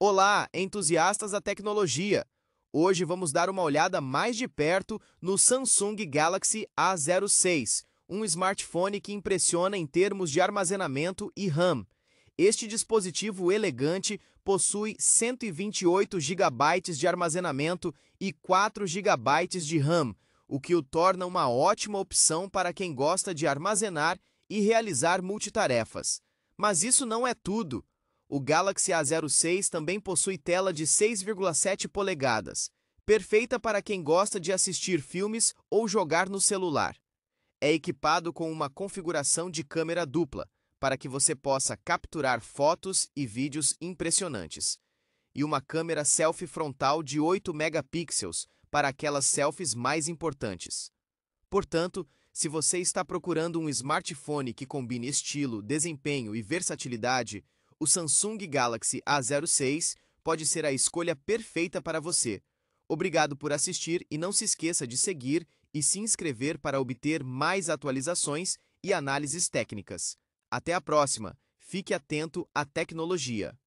Olá, entusiastas da tecnologia! Hoje vamos dar uma olhada mais de perto no Samsung Galaxy A06, um smartphone que impressiona em termos de armazenamento e RAM. Este dispositivo elegante possui 128 GB de armazenamento e 4 GB de RAM, o que o torna uma ótima opção para quem gosta de armazenar e realizar multitarefas. Mas isso não é tudo. O Galaxy A06 também possui tela de 6,7 polegadas, perfeita para quem gosta de assistir filmes ou jogar no celular. É equipado com uma configuração de câmera dupla, para que você possa capturar fotos e vídeos impressionantes, e uma câmera selfie frontal de 8 megapixels para aquelas selfies mais importantes. Portanto, se você está procurando um smartphone que combine estilo, desempenho e versatilidade, o Samsung Galaxy A06 pode ser a escolha perfeita para você. Obrigado por assistir e não se esqueça de seguir e se inscrever para obter mais atualizações e análises técnicas. Até a próxima! Fique atento à tecnologia.